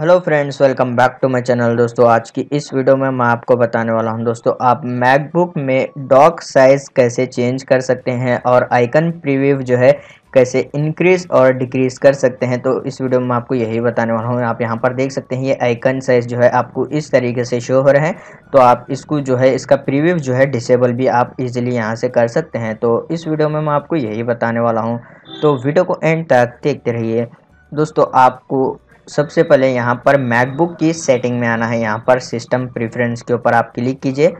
hello friends welcome back to my channel दोस्तों आज की इस वीडियो में मैं आपको बताने वाला हूं दोस्तों आप मैकबुक में डॉक साइज़ कैसे चेंज कर सकते हैं और आइकन प्रीव्यू जो है कैसे इंक्रीज़ और डिक्रीज़ कर सकते हैं तो इस वीडियो में आपको यही बताने वाला हूँ आप यहाँ पर देख सकते हैं ये आइकन साइज़ जो है आपको इस तरीके से शो हो रहे हैं तो आप इसको जो है इसका प्रीव्यू जो है डिसेबल भी आप इजीली यहाँ से कर सकते हैं तो इस वीडियो में मैं आपको यही बताने वाला हूँ तो वीडियो को एंड तक देखते रहिए दोस्तों आपको सबसे पहले यहाँ पर मैकबुक की सेटिंग में आना है यहाँ पर सिस्टम प्रेफरेंस के ऊपर आप क्लिक कीजिए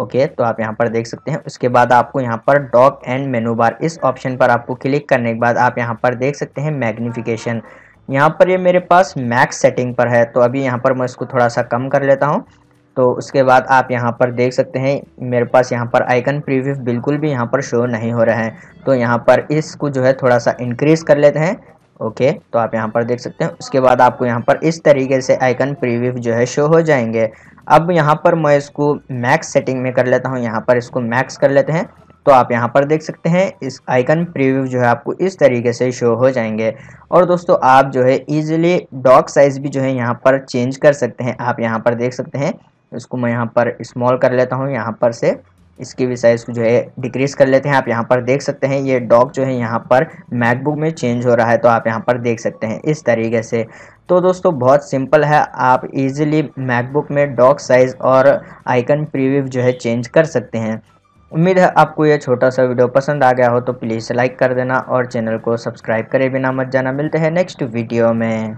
ओके तो आप यहाँ पर देख सकते हैं उसके बाद आपको यहाँ पर डॉक एंड मेनू बार इस ऑप्शन पर आपको क्लिक करने के बाद आप यहाँ पर देख सकते हैं मैग्निफिकेशन यहाँ पर ये यह मेरे पास मैक्स सेटिंग पर है तो अभी यहाँ पर मैं इसको थोड़ा सा कम कर लेता हूँ तो उसके बाद आप यहाँ पर देख सकते हैं मेरे पास यहाँ पर आइकन प्रीव्यू बिल्कुल भी यहाँ पर शो नहीं हो रहा है तो यहाँ पर इसको जो है थोड़ा सा इंक्रीज़ कर लेते हैं ओके okay, तो आप यहाँ पर देख सकते हैं उसके बाद आपको यहाँ पर इस तरीके से आइकन प्रीव्यू जो है शो हो जाएंगे अब यहाँ पर मैं इसको मैक्स सेटिंग में कर लेता हूँ यहाँ पर इसको मैक्स कर लेते हैं तो आप यहाँ पर देख सकते हैं इस आइकन प्रीव्यू जो है आपको इस तरीके से शो हो जाएंगे और दोस्तों आप जो है ईजिली डॉक साइज़ भी जो है यहाँ पर चेंज कर सकते हैं आप यहाँ पर देख सकते हैं इसको मैं यहाँ पर स्मॉल कर लेता हूँ यहाँ पर से इसकी भी साइज़ को जो है डिक्रीज़ कर लेते हैं आप यहाँ पर देख सकते हैं ये डॉग जो है यहाँ पर मैकबुक में चेंज हो रहा है तो आप यहाँ पर देख सकते हैं इस तरीके से तो दोस्तों बहुत सिंपल है आप इजीली मैकबुक में डॉग साइज़ और आइकन प्रीव्यू जो है चेंज कर सकते हैं उम्मीद है आपको ये छोटा सा वीडियो पसंद आ गया हो तो प्लीज़ लाइक कर देना और चैनल को सब्सक्राइब करे बिना मत जाना मिलते हैं नेक्स्ट वीडियो में